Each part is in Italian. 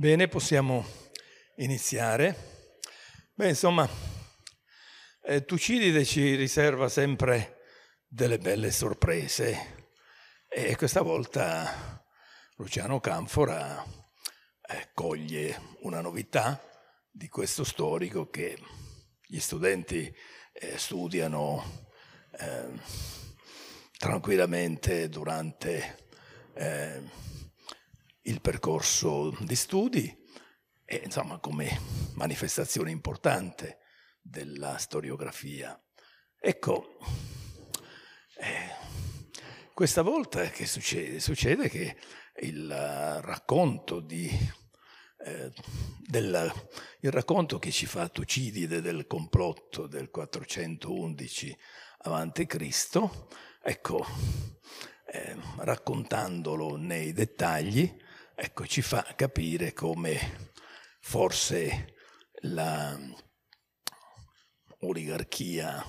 Bene, possiamo iniziare. Beh, insomma, eh, Tucidide ci riserva sempre delle belle sorprese e questa volta Luciano Canfora eh, coglie una novità di questo storico che gli studenti eh, studiano eh, tranquillamente durante eh, il percorso di studi e insomma come manifestazione importante della storiografia. Ecco, eh, questa volta che succede? Succede che il racconto, di, eh, della, il racconto che ci fa Tucidide del complotto del 411 a.C., ecco, eh, raccontandolo nei dettagli, ecco, ci fa capire come forse la oligarchia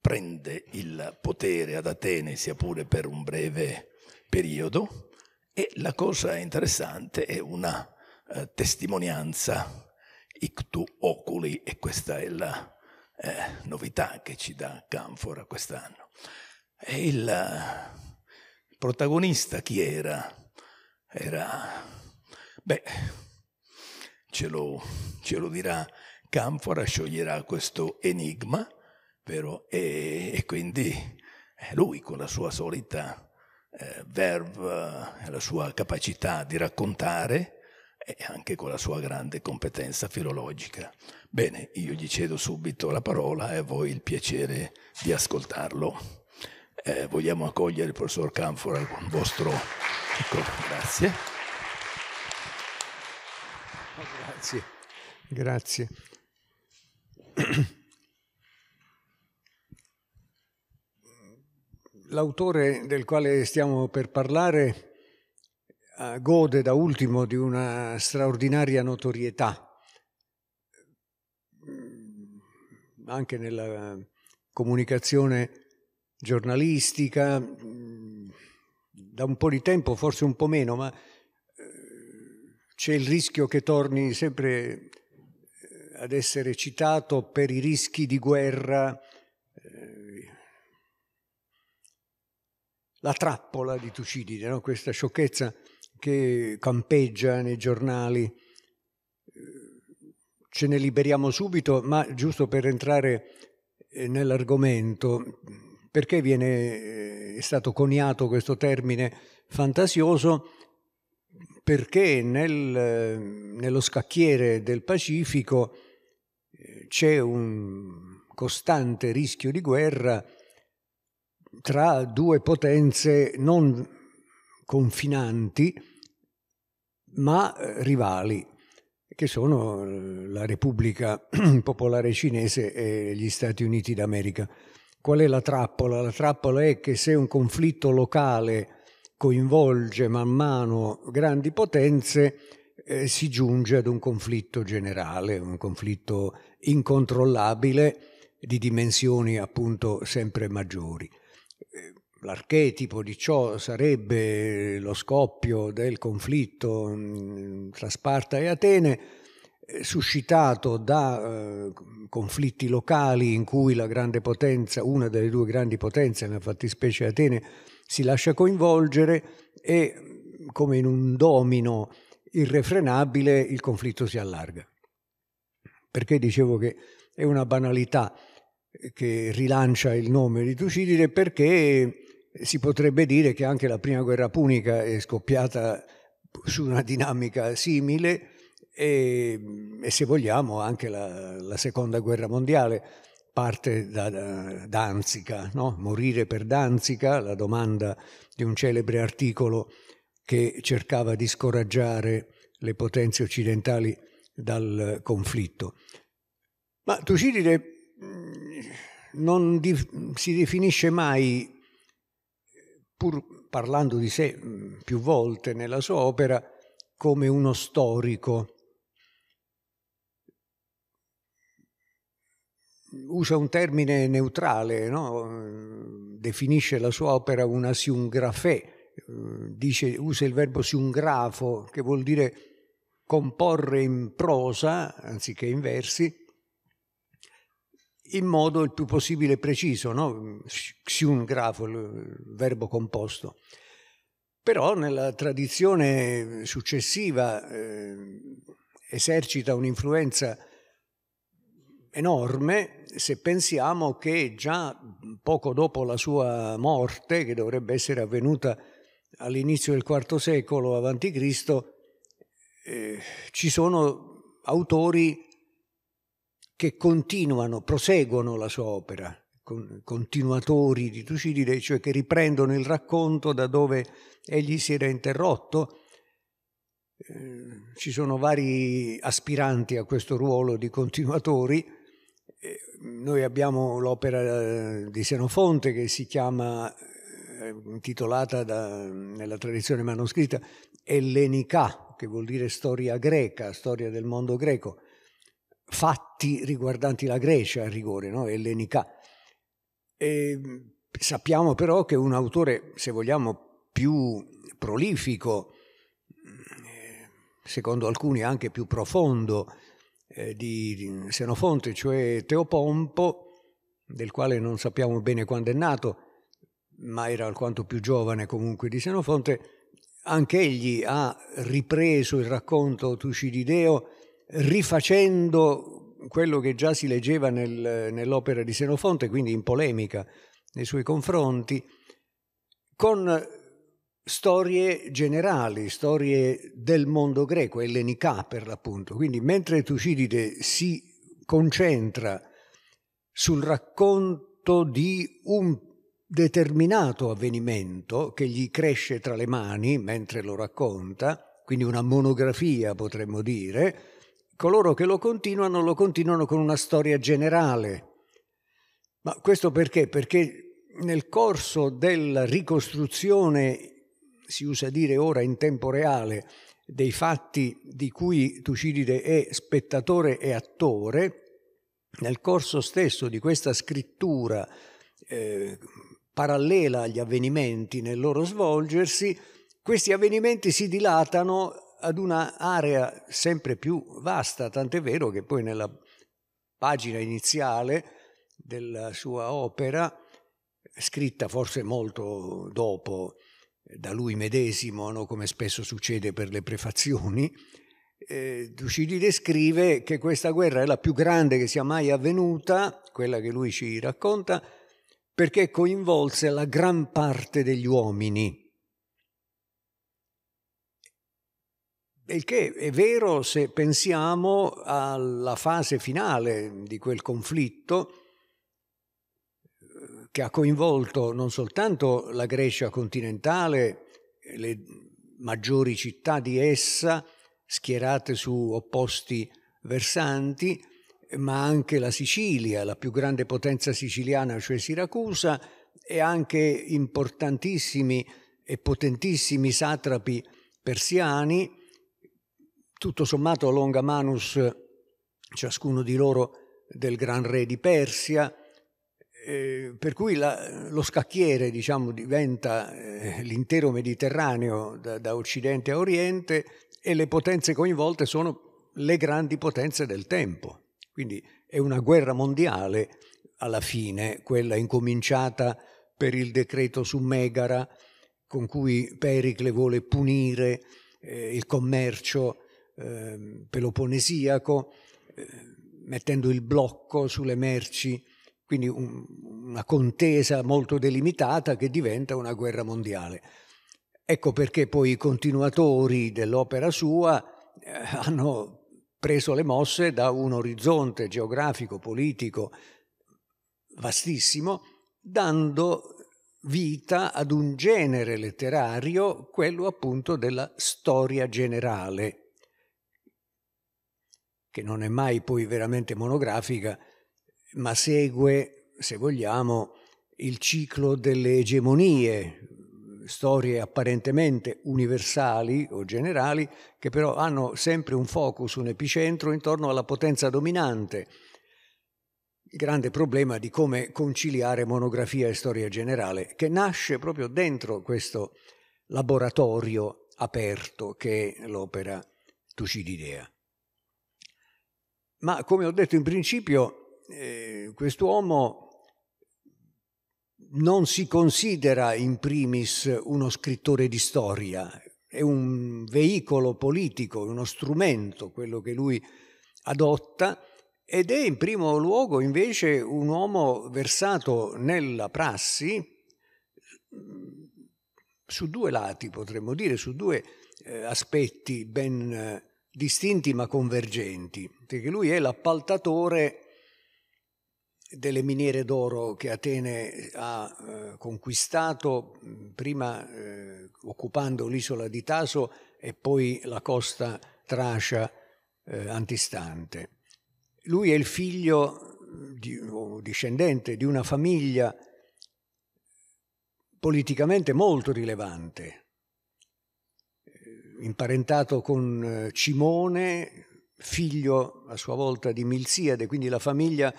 prende il potere ad Atene sia pure per un breve periodo e la cosa interessante è una eh, testimonianza ictu oculi e questa è la eh, novità che ci dà Canfora quest'anno. E il eh, protagonista chi era? Era... Beh, ce lo, ce lo dirà Canfora, scioglierà questo enigma, vero? E, e quindi eh, lui con la sua solita eh, verve, eh, la sua capacità di raccontare e anche con la sua grande competenza filologica. Bene, io gli cedo subito la parola e a voi il piacere di ascoltarlo. Eh, vogliamo accogliere il professor Canfora con il vostro... Ecco, grazie. grazie. Grazie. L'autore del quale stiamo per parlare eh, gode da ultimo di una straordinaria notorietà anche nella comunicazione giornalistica, da un po' di tempo, forse un po' meno, ma eh, c'è il rischio che torni sempre eh, ad essere citato per i rischi di guerra, eh, la trappola di Tucidide, no? questa sciocchezza che campeggia nei giornali. Ce ne liberiamo subito, ma giusto per entrare nell'argomento, perché viene, eh, è stato coniato questo termine fantasioso? Perché nel, eh, nello scacchiere del Pacifico eh, c'è un costante rischio di guerra tra due potenze non confinanti ma rivali, che sono la Repubblica Popolare Cinese e gli Stati Uniti d'America. Qual è la trappola? La trappola è che se un conflitto locale coinvolge man mano grandi potenze, eh, si giunge ad un conflitto generale, un conflitto incontrollabile di dimensioni appunto sempre maggiori. Eh, l'archetipo di ciò sarebbe lo scoppio del conflitto mm, tra Sparta e Atene, suscitato da eh, conflitti locali in cui la grande potenza, una delle due grandi potenze, nella fattispecie Atene, si lascia coinvolgere e come in un domino irrefrenabile il conflitto si allarga. Perché dicevo che è una banalità eh, che rilancia il nome di Tucidide perché si potrebbe dire che anche la prima guerra punica è scoppiata su una dinamica simile e, mm, e se vogliamo anche la, la, seconda guerra mondiale parte da, da Danzica, no? morire per Danzica, la domanda di un celebre articolo che cercava di scoraggiare le potenze occidentali dal conflitto. Ma Tucidide mm, non di, si definisce mai, pur parlando di sé mm, più volte nella sua opera, come uno storico, usa un termine neutrale, no? definisce la sua opera una siungrafè, eh, dice, usa il verbo siungrafo che vuol dire comporre in prosa anziché in versi in modo il più possibile preciso, no? xiungrafo, il verbo composto. Però nella tradizione successiva eh, esercita un'influenza enorme se pensiamo che già poco dopo la sua morte, che dovrebbe essere avvenuta all'inizio del IV secolo a.C., eh, ci sono autori che continuano, proseguono la sua opera, con, continuatori di Tucidide, cioè che riprendono il racconto da dove egli si era interrotto eh, ci sono vari aspiranti a questo ruolo di continuatori eh, noi abbiamo l'opera eh, di Senofonte che si chiama, eh, intitolata da, nella tradizione manoscritta, Ellenica, che vuol dire storia greca, storia del mondo greco, fatti riguardanti la Grecia a rigore, no? Ellenica. E sappiamo però che un autore, se vogliamo, più prolifico, secondo alcuni anche più profondo eh, di Senofonte, cioè Teopompo, del quale non sappiamo bene quando è nato, ma era alquanto più giovane comunque di Senofonte, anche egli ha ripreso il racconto Tucidideo rifacendo quello che già si leggeva nel, nell'opera di Senofonte, quindi in polemica nei suoi confronti, con storie generali, storie del mondo greco, ellenica per l'appunto. Quindi mentre Tucidide si concentra sul racconto di un determinato avvenimento che gli cresce tra le mani mentre lo racconta, quindi una monografia potremmo dire, coloro che lo continuano lo continuano con una storia generale. Ma questo perché? Perché nel corso della ricostruzione si usa dire ora in tempo reale, dei fatti di cui Tucidide è spettatore e attore, nel corso stesso di questa scrittura eh, parallela agli avvenimenti nel loro svolgersi, questi avvenimenti si dilatano ad un'area sempre più vasta, tant'è vero che poi nella pagina iniziale della sua opera, scritta forse molto dopo da lui medesimo, no? come spesso succede per le prefazioni, eh, Tucidide scrive che questa guerra è la più grande che sia mai avvenuta, quella che lui ci racconta, perché coinvolse la gran parte degli uomini. Il che è vero se pensiamo alla fase finale di quel conflitto, che ha coinvolto non soltanto la Grecia continentale, le maggiori città di essa, schierate su opposti versanti, ma anche la Sicilia, la più grande potenza siciliana, cioè Siracusa, e anche importantissimi e potentissimi satrapi persiani, tutto sommato a longa manus ciascuno di loro del gran re di Persia, eh, per cui la, lo scacchiere diciamo, diventa eh, l'intero Mediterraneo da, da, Occidente a Oriente e le potenze coinvolte sono le grandi potenze del tempo. Quindi è una guerra mondiale alla fine, quella incominciata per il decreto su Megara con cui Pericle vuole punire eh, il commercio ehm, peloponnesiaco eh, mettendo il blocco sulle merci quindi un, una contesa molto delimitata che diventa una guerra mondiale. Ecco perché poi i continuatori dell'opera sua eh, hanno preso le mosse da un orizzonte geografico, politico vastissimo, dando vita ad un genere letterario, quello appunto della storia generale, che non è mai poi veramente monografica, ma segue, se vogliamo, il ciclo delle egemonie, storie apparentemente universali o generali, che però hanno sempre un focus, un epicentro intorno alla potenza dominante. Il grande problema di come conciliare monografia e storia generale, che nasce proprio dentro questo laboratorio aperto che è l'opera Tucididea. Ma come ho detto in principio, eh, quest'uomo non si considera in primis uno scrittore di storia, è un veicolo politico, uno strumento quello che lui adotta ed è in primo luogo invece un uomo versato nella prassi su due lati, potremmo dire, su due eh, aspetti ben eh, distinti ma convergenti, perché lui è l'appaltatore delle miniere d'oro che Atene ha eh, conquistato, mm, prima eh, occupando l'isola di Taso e poi la costa tracia eh, antistante. Lui è il figlio mm, di, o discendente di una famiglia politicamente molto rilevante, eh, imparentato con eh, Cimone, figlio a sua volta di Milziade, quindi la famiglia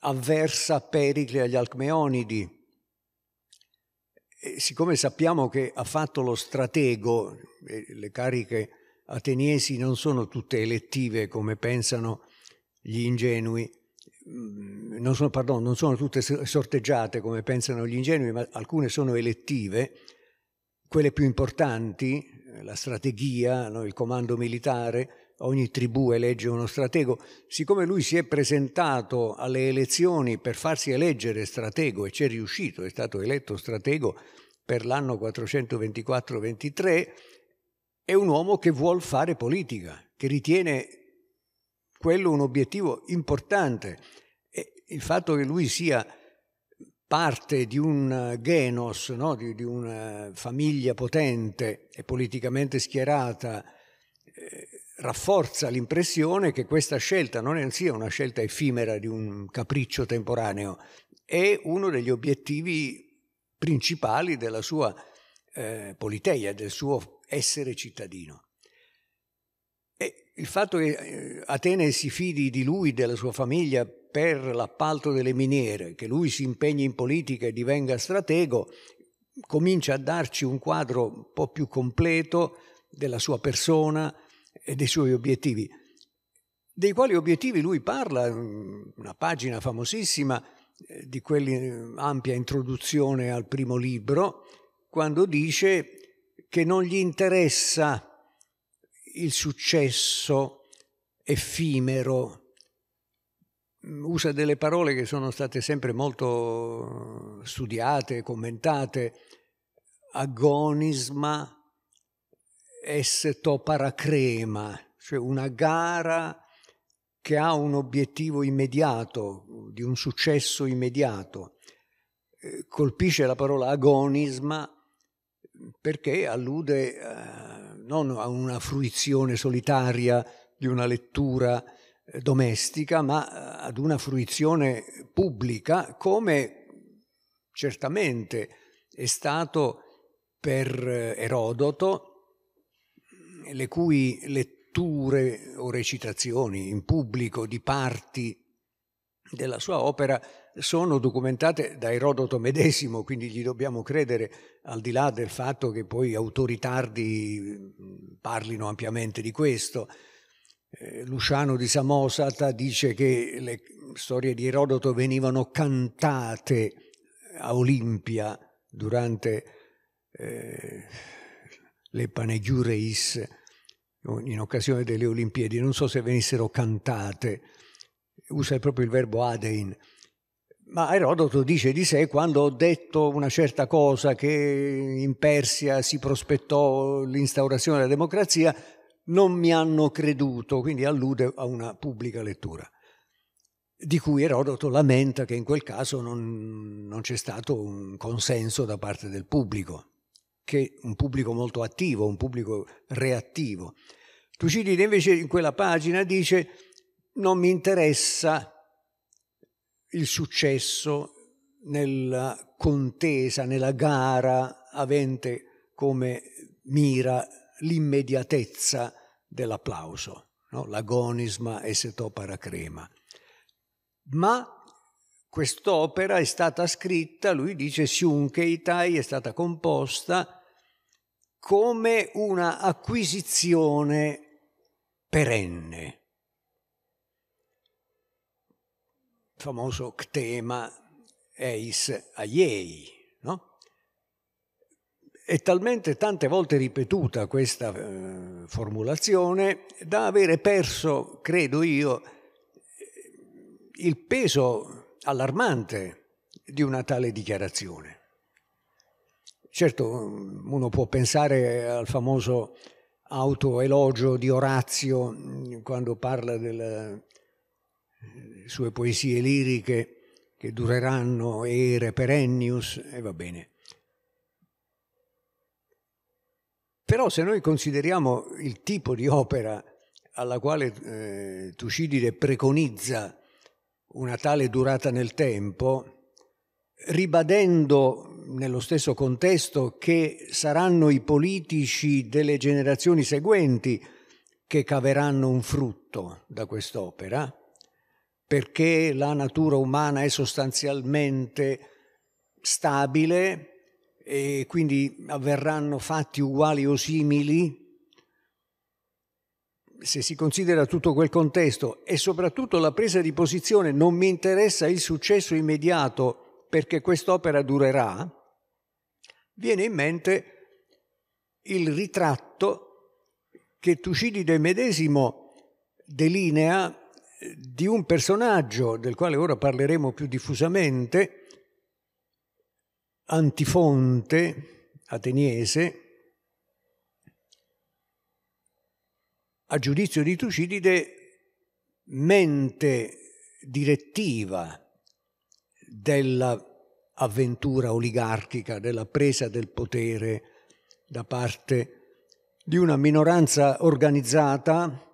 avversa Pericle agli Alcmeonidi. E siccome sappiamo che ha fatto lo stratego, le cariche ateniesi non sono tutte elettive come pensano gli ingenui, mm, non sono, pardon, non sono tutte sorteggiate come pensano gli ingenui, ma alcune sono elettive, quelle più importanti, eh, la strategia, no, il comando militare, ogni tribù elegge uno stratego, siccome lui si è presentato alle elezioni per farsi eleggere stratego e c'è riuscito, è stato eletto stratego per l'anno 424-23, è un uomo che vuole fare politica, che ritiene quello un obiettivo importante. E il fatto che lui sia parte di un genos, no? di, di, una famiglia potente e politicamente schierata, eh, rafforza l'impressione che questa scelta non sia una scelta effimera di un capriccio temporaneo, è uno degli obiettivi principali della sua eh, politeia, del suo essere cittadino. E il fatto che eh, Atene si fidi di lui, della sua famiglia, per l'appalto delle miniere, che lui si impegni in politica e divenga stratego, comincia a darci un quadro un po' più completo della sua persona, e dei suoi obiettivi, dei quali obiettivi lui parla, mm, una pagina famosissima eh, di quell'ampia eh, introduzione al primo libro, quando dice che non gli interessa il successo effimero. Mm, usa delle parole che sono state sempre molto eh, studiate, commentate, agonisma, Esto paracrema, cioè una gara che ha un obiettivo immediato, di un successo immediato. Eh, colpisce la parola agonisma perché allude eh, non a una fruizione solitaria di una lettura eh, domestica, ma eh, ad una fruizione pubblica, come certamente è stato per Erodoto le cui letture o recitazioni in pubblico di parti della sua opera sono documentate da Erodoto medesimo, quindi gli dobbiamo credere al di là del fatto che poi autori tardi mm, parlino ampiamente di questo. Eh, Luciano di Samosata dice che le storie di Erodoto venivano cantate a Olimpia durante eh, le panegiureis in occasione delle Olimpiadi, non so se venissero cantate, usa proprio il verbo adein, ma Erodoto dice di sé quando ho detto una certa cosa che in Persia si prospettò l'instaurazione della democrazia, non mi hanno creduto, quindi allude a una pubblica lettura, di cui Erodoto lamenta che in quel caso non, non c'è stato un consenso da parte del pubblico che un pubblico molto attivo, un pubblico reattivo. Tucidide invece in quella pagina dice non mi interessa il successo nella contesa, nella gara avente come mira l'immediatezza dell'applauso, no? l'agonisma eseto crema. Ma quest'opera è stata scritta, lui dice, Siuncheitai, è stata composta come una acquisizione perenne. Il famoso ctema eis aiei, no? È talmente tante volte ripetuta questa eh, formulazione da avere perso, credo io, il peso allarmante di una tale dichiarazione. Certo, uno può pensare al famoso autoelogio di Orazio mm, quando parla delle eh, sue poesie liriche che dureranno ere perennius e va bene. Però se noi consideriamo il tipo di opera alla quale eh, Tucidide preconizza una tale durata nel tempo, ribadendo nello stesso contesto che saranno i politici delle generazioni seguenti che caveranno un frutto da quest'opera, perché la natura umana è sostanzialmente stabile e quindi avverranno fatti uguali o simili se si considera tutto quel contesto e soprattutto la presa di posizione non mi interessa il successo immediato perché quest'opera durerà, viene in mente il ritratto che Tucidide medesimo delinea eh, di un personaggio del quale ora parleremo più diffusamente, antifonte ateniese, a giudizio di Tucidide mente direttiva della avventura oligarchica della presa del potere da parte di una minoranza organizzata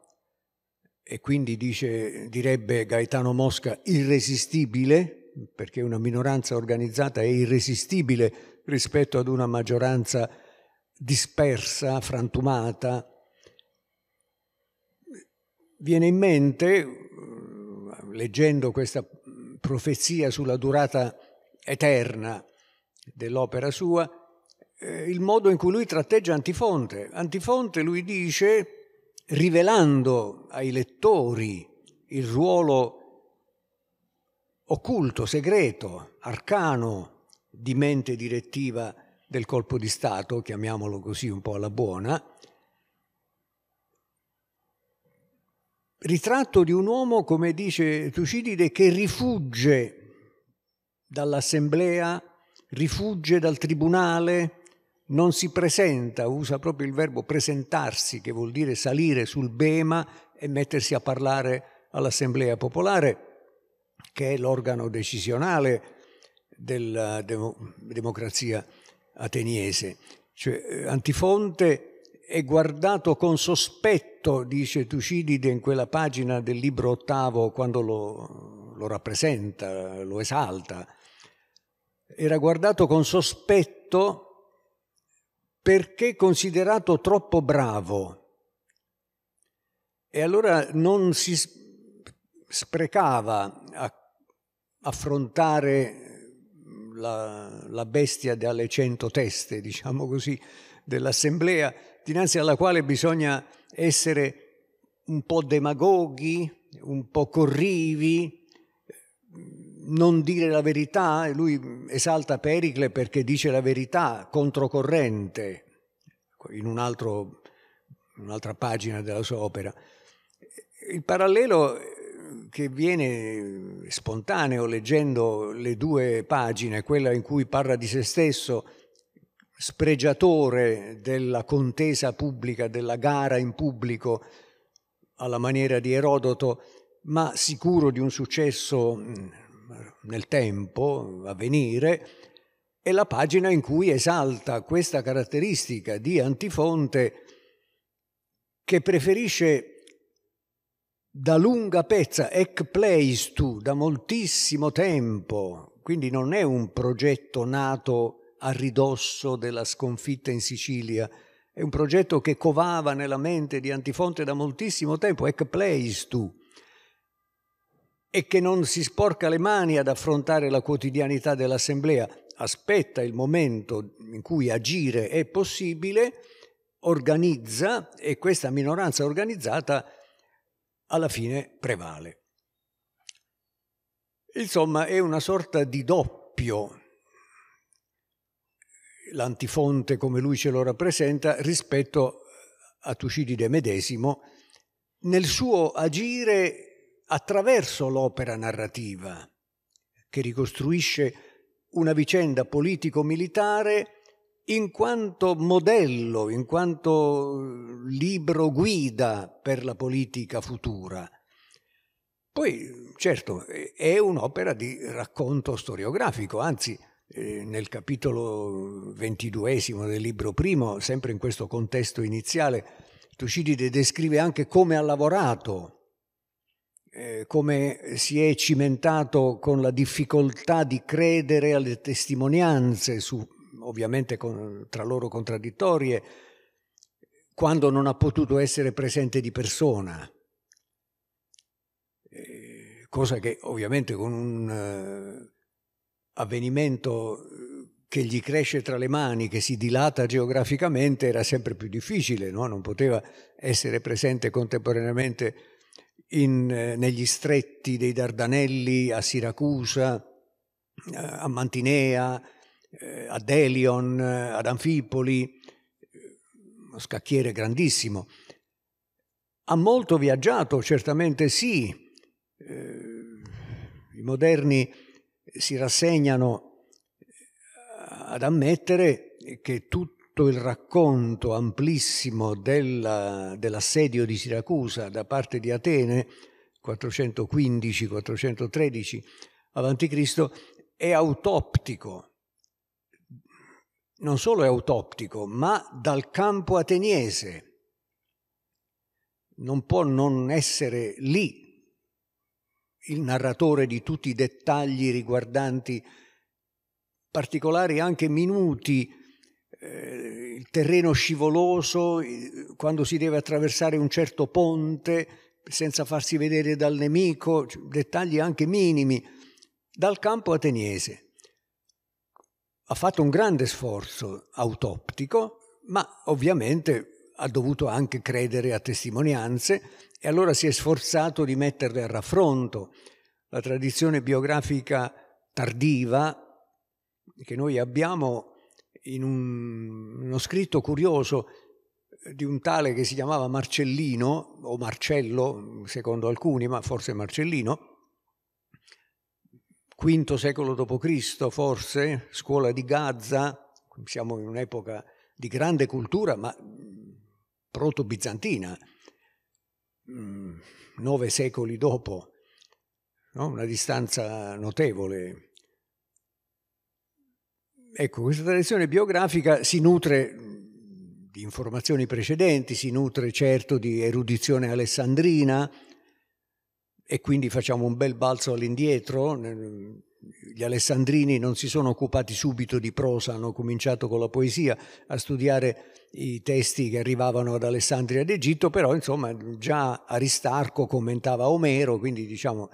e quindi dice, direbbe Gaetano Mosca irresistibile, perché una minoranza organizzata è irresistibile rispetto ad una maggioranza dispersa, frantumata. Viene in mente, leggendo questa profezia sulla durata eterna dell'opera sua, eh, il modo in cui lui tratteggia Antifonte. Antifonte, lui dice, rivelando ai lettori il ruolo occulto, segreto, arcano di mente direttiva del colpo di Stato, chiamiamolo così un po' alla buona, ritratto di un uomo, come dice Tucidide, che rifugge dall'assemblea, rifugge dal tribunale, non si presenta, usa proprio il verbo presentarsi, che vuol dire salire sul bema e mettersi a parlare all'assemblea popolare, che è l'organo decisionale della democrazia ateniese. Cioè, eh, Antifonte è guardato con sospetto, dice Tucidide in quella pagina del libro ottavo, quando lo, lo rappresenta, lo esalta, era guardato con sospetto perché considerato troppo bravo. E allora non si sprecava a affrontare la, la bestia dalle cento teste, diciamo così, dell'assemblea, dinanzi alla quale bisogna essere un po' demagoghi, un po' corrivi, non dire la verità, lui esalta Pericle perché dice la verità controcorrente in, un altro, un'altra pagina della sua opera. Il parallelo che viene spontaneo leggendo le due pagine, quella in cui parla di se stesso, spregiatore della contesa pubblica, della gara in pubblico alla maniera di Erodoto, ma sicuro di un successo nel tempo a venire è la pagina in cui esalta questa caratteristica di Antifonte che preferisce da lunga pezza, ec pleistu, da moltissimo tempo, quindi non è un progetto nato a ridosso della sconfitta in Sicilia, è un progetto che covava nella mente di Antifonte da moltissimo tempo, ec pleistu, e che non si sporca le mani ad affrontare la quotidianità dell'assemblea, aspetta il momento in cui agire è possibile, organizza e questa minoranza organizzata alla fine prevale. Insomma, è una sorta di doppio l'antifonte come lui ce lo rappresenta rispetto a Tucidide medesimo nel suo agire attraverso l'opera narrativa che ricostruisce una vicenda politico-militare in quanto modello, in quanto eh, libro guida per la politica futura. Poi, certo, è un'opera di racconto storiografico, anzi, eh, nel capitolo ventiduesimo del libro primo, sempre in questo contesto iniziale, Tucidide descrive anche come ha lavorato eh, come si è cimentato con la difficoltà di credere alle testimonianze, su, ovviamente con, tra loro contraddittorie, quando non ha potuto essere presente di persona, eh, cosa che ovviamente con un eh, avvenimento eh, che gli cresce tra le mani, che si dilata geograficamente, era sempre più difficile, no? non poteva essere presente contemporaneamente in, eh, negli stretti dei Dardanelli, a Siracusa, eh, a Mantinea, eh, a Delion, ad Anfipoli, uno scacchiere grandissimo. Ha molto viaggiato, certamente sì. I moderni si rassegnano ad ammettere che tutti tutto il racconto amplissimo della, dell'assedio di Siracusa da parte di Atene, 415-413 a.C., è autoptico. Non solo è autoptico, ma dal campo ateniese. Non può non essere lì il narratore di tutti i dettagli riguardanti particolari anche minuti eh, il terreno scivoloso, quando si deve attraversare un certo ponte senza farsi vedere dal nemico, cioè, dettagli anche minimi, dal campo ateniese. Ha fatto un grande sforzo autoptico, ma ovviamente ha dovuto anche credere a testimonianze e allora si è sforzato di metterle a raffronto. La tradizione biografica tardiva che noi abbiamo in un, uno scritto curioso eh, di un tale che si chiamava Marcellino, o Marcello secondo alcuni, ma forse Marcellino, V secolo d.C., forse, scuola di Gaza, siamo in un'epoca di grande cultura, ma mm, proto-bizantina, mm, nove secoli dopo, no? una distanza notevole ecco, questa tradizione biografica si nutre di informazioni precedenti, si nutre certo di erudizione alessandrina e quindi facciamo un bel balzo all'indietro. Gli alessandrini non si sono occupati subito di prosa, hanno cominciato con la poesia a studiare i testi che arrivavano ad Alessandria d'Egitto, però insomma già Aristarco commentava Omero, quindi diciamo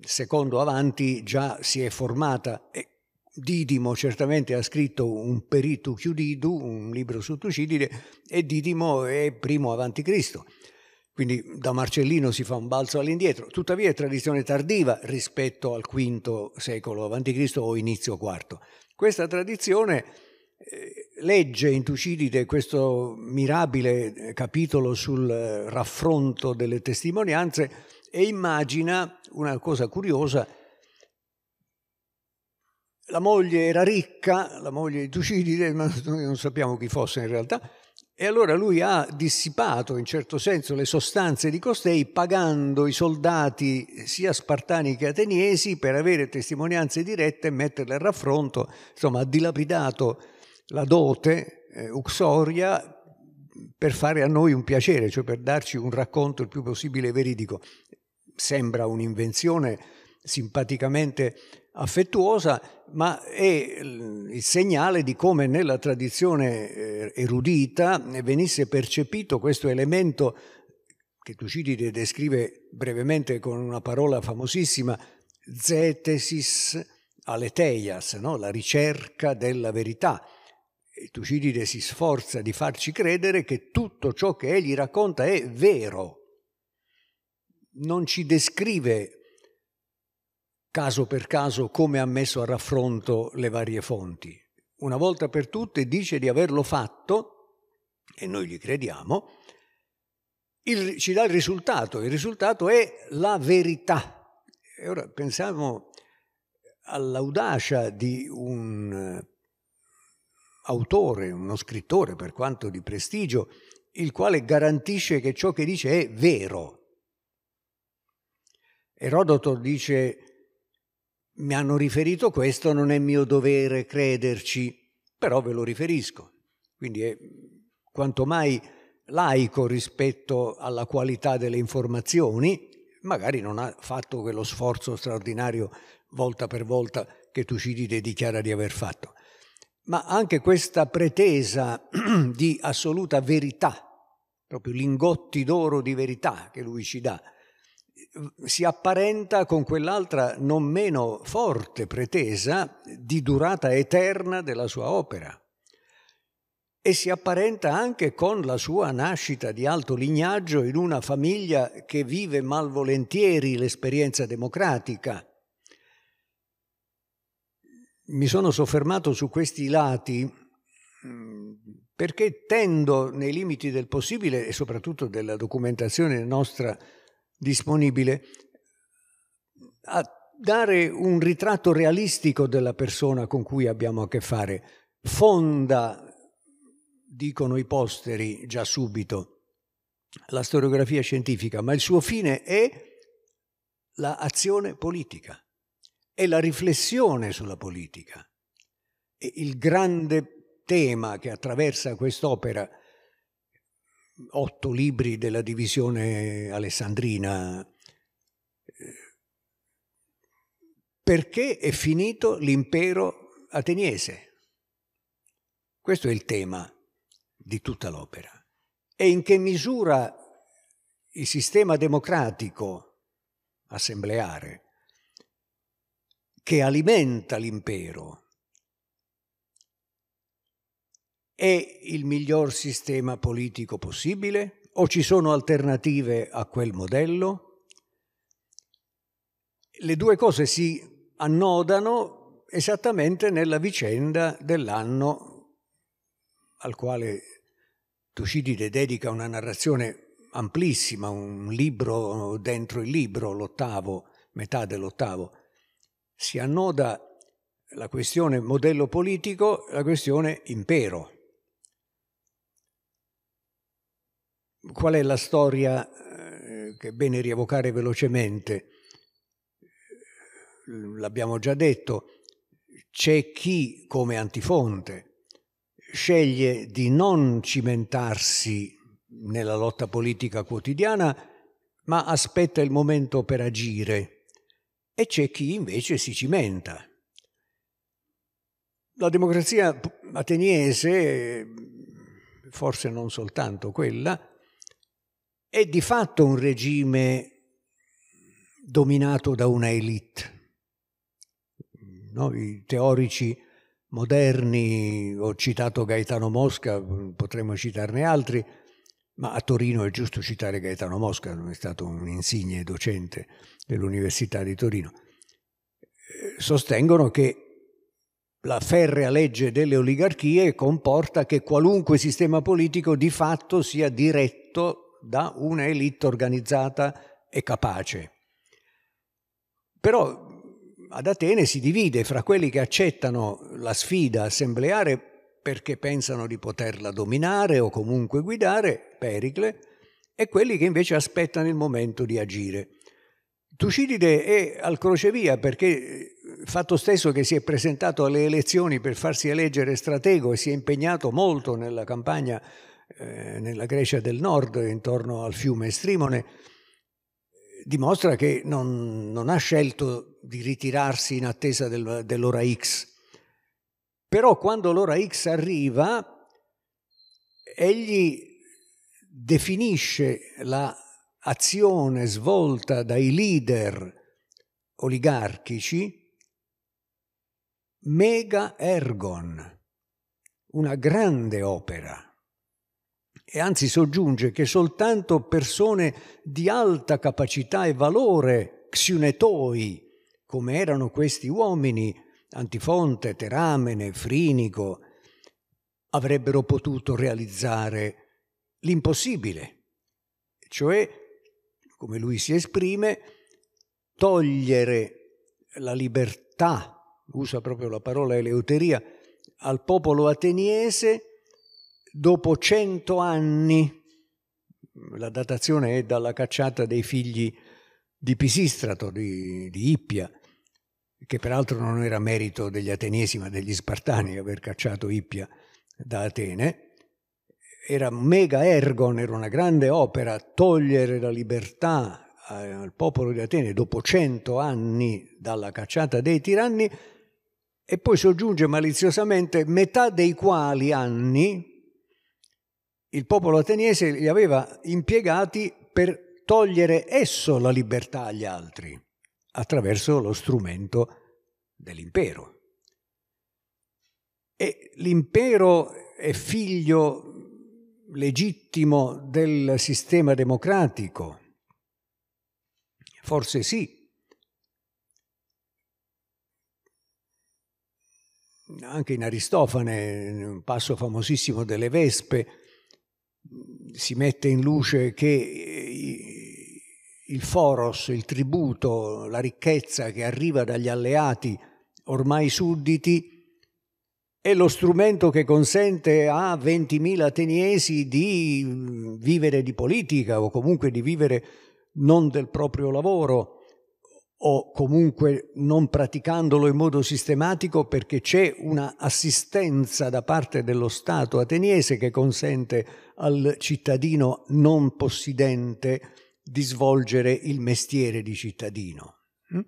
secondo avanti già si è formata e Didimo certamente ha scritto un Peritu Chiudidu, un libro su Tucidide, e Didimo è primo avanti Cristo. Quindi da Marcellino si fa un balzo all'indietro, tuttavia è tradizione tardiva rispetto al V secolo avanti Cristo o inizio IV. Questa tradizione eh, legge in Tucidide questo mirabile eh, capitolo sul eh, raffronto delle testimonianze e immagina una cosa curiosa, la moglie era ricca, la moglie di Tucidide, ma noi non sappiamo chi fosse in realtà, e allora lui ha dissipato in certo senso le sostanze di costei pagando i soldati sia spartani che ateniesi per avere testimonianze dirette e metterle a raffronto, insomma ha dilapidato la dote eh, uxoria per fare a noi un piacere, cioè per darci un racconto il più possibile veridico. Sembra un'invenzione simpaticamente affettuosa, ma è il segnale di come nella tradizione eh, erudita venisse percepito questo elemento che Tucidide descrive brevemente con una parola famosissima, zetesis aleteias, no? la ricerca della verità. E Tucidide si sforza di farci credere che tutto ciò che egli racconta è vero. Non ci descrive caso per caso come ha messo a raffronto le varie fonti. Una volta per tutte dice di averlo fatto, e noi gli crediamo, il, ci dà il risultato, il risultato è la verità. E ora pensiamo all'audacia di un eh, autore, uno scrittore per quanto di prestigio, il quale garantisce che ciò che dice è vero. Erodoto dice mi hanno riferito questo, non è mio dovere crederci, però ve lo riferisco. Quindi è quanto mai laico rispetto alla qualità delle informazioni, magari non ha fatto quello sforzo straordinario volta per volta che Tucidide dichiara di aver fatto. Ma anche questa pretesa di assoluta verità, proprio lingotti d'oro di verità che lui ci dà, si apparenta con quell'altra non meno forte pretesa di durata eterna della sua opera e si apparenta anche con la sua nascita di alto lignaggio in una famiglia che vive malvolentieri l'esperienza democratica. Mi sono soffermato su questi lati mm, perché tendo, nei limiti del possibile e soprattutto della documentazione nostra disponibile a dare un ritratto realistico della persona con cui abbiamo a che fare. Fonda, dicono i posteri già subito, la storiografia scientifica, ma il suo fine è l'azione la politica, è la riflessione sulla politica. E il grande tema che attraversa quest'opera otto libri della divisione alessandrina. Eh, perché è finito l'impero ateniese? Questo è il tema di tutta l'opera. E in che misura il sistema democratico assembleare che alimenta l'impero È il miglior sistema politico possibile? O ci sono alternative a quel modello? Le due cose si annodano esattamente nella vicenda dell'anno al quale Tucidide dedica una narrazione amplissima, un libro dentro il libro, l'ottavo, metà dell'ottavo. Si annoda la questione modello politico, la questione impero. qual è la storia eh, che è bene rievocare velocemente? L'abbiamo già detto, c'è chi, come Antifonte, sceglie di non cimentarsi nella lotta politica quotidiana, ma aspetta il momento per agire, e c'è chi invece si cimenta. La democrazia ateniese, forse non soltanto quella, è di fatto un regime dominato da una elite. No? I teorici moderni, ho citato Gaetano Mosca, potremmo citarne altri, ma a Torino è giusto citare Gaetano Mosca, è stato un insigne docente dell'Università di Torino. Sostengono che la ferrea legge delle oligarchie comporta che qualunque sistema politico di fatto sia diretto da una elite organizzata e capace. Però ad Atene si divide fra quelli che accettano la sfida assembleare perché pensano di poterla dominare o comunque guidare, Pericle, e quelli che invece aspettano il momento di agire. Tucidide è al crocevia perché eh, fatto stesso che si è presentato alle elezioni per farsi eleggere stratego e si è impegnato molto nella campagna eh, nella Grecia del nord, intorno al fiume Strimone, dimostra che non, non, ha scelto di ritirarsi in attesa del, dell'ora X. Però quando l'ora X arriva, egli definisce l'azione la svolta dai leader oligarchici mega ergon, una grande opera e anzi soggiunge che soltanto persone di alta capacità e valore, xiunetoi, come erano questi uomini, Antifonte, Teramene, Frinico, avrebbero potuto realizzare l'impossibile, cioè, come lui si esprime, togliere la libertà, usa proprio la parola eleuteria, al popolo ateniese dopo cento anni, la datazione è dalla cacciata dei figli di Pisistrato, di, di Ippia, che peraltro non era merito degli ateniesi ma degli spartani aver cacciato Ippia da Atene, era mega ergon, era una grande opera togliere la libertà al popolo di Atene dopo cento anni dalla cacciata dei tiranni e poi soggiunge maliziosamente metà dei quali anni il popolo ateniese li aveva impiegati per togliere esso la libertà agli altri attraverso lo strumento dell'impero. E l'impero è figlio legittimo del sistema democratico? Forse sì. Anche in Aristofane, un passo famosissimo delle Vespe, si mette in luce che eh, il foros, il tributo, la ricchezza che arriva dagli alleati ormai sudditi è lo strumento che consente a 20.000 ateniesi di mm, vivere di politica o comunque di vivere non del proprio lavoro o comunque non praticandolo in modo sistematico perché c'è un'assistenza da parte dello Stato ateniese che consente al cittadino non possidente di svolgere il mestiere di cittadino. Mm?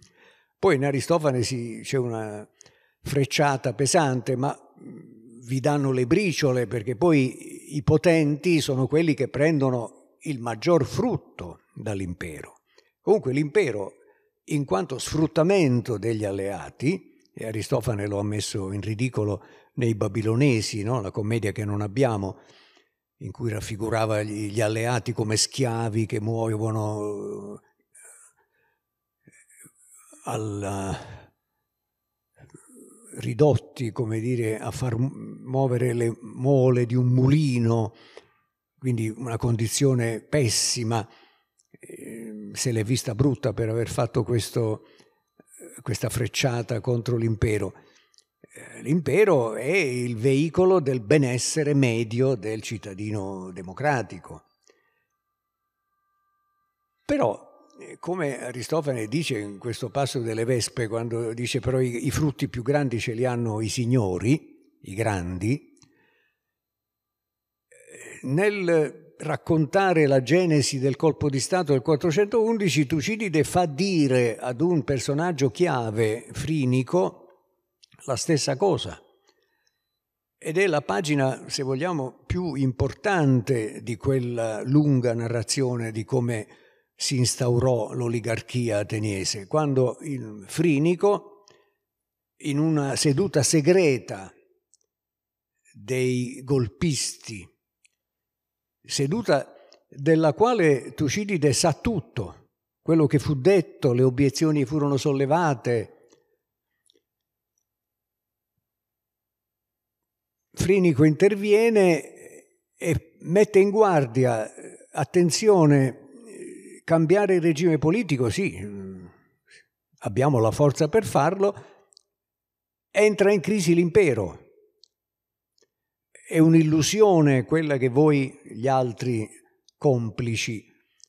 Poi in Aristofane si, c'è una frecciata pesante, ma mm, vi danno le briciole perché poi i potenti sono quelli che prendono il maggior frutto dall'impero. Comunque l'impero in quanto sfruttamento degli alleati, e Aristofane lo ha messo in ridicolo nei Babilonesi, no? la commedia che non abbiamo, in cui raffigurava gli alleati come schiavi che muovono eh, alla, ridotti come dire, a far muovere le mole di un mulino, quindi una condizione pessima se l'è vista brutta per aver fatto questo, eh, questa frecciata contro l'impero. Eh, l'impero è il veicolo del benessere medio del cittadino democratico. Però, eh, come Aristofane dice in questo passo delle Vespe, quando dice però i, i frutti più grandi ce li hanno i signori, i grandi, nel raccontare la genesi del colpo di Stato del 411, Tucidide fa dire ad un personaggio chiave, Frinico, la stessa cosa. Ed è la pagina, se vogliamo, più importante di quella lunga narrazione di come si instaurò l'oligarchia ateniese, quando il Frinico, in una seduta segreta dei golpisti, seduta della quale Tucidide sa tutto, quello che fu detto, le obiezioni furono sollevate. Frinico interviene e mette in guardia, attenzione, cambiare il regime politico, sì, abbiamo la forza per farlo, entra in crisi l'impero è un'illusione quella che voi gli altri complici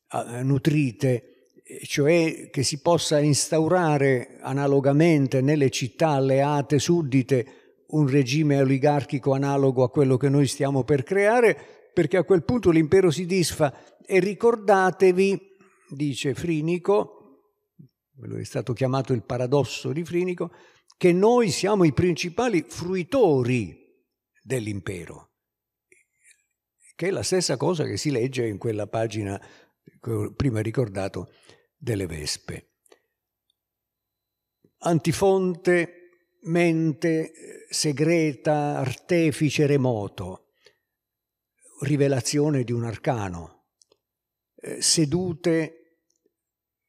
ah, nutrite, eh, cioè che si possa instaurare analogamente nelle città alleate suddite un regime oligarchico analogo a quello che noi stiamo per creare, perché a quel punto l'impero si disfa e ricordatevi, dice Frinico, quello è stato chiamato il paradosso di Frinico, che noi siamo i principali fruitori dell'impero, che è la stessa cosa che si legge in quella pagina che ho prima ricordato delle Vespe. Antifonte, mente eh, segreta, artefice remoto, rivelazione di un arcano, eh, sedute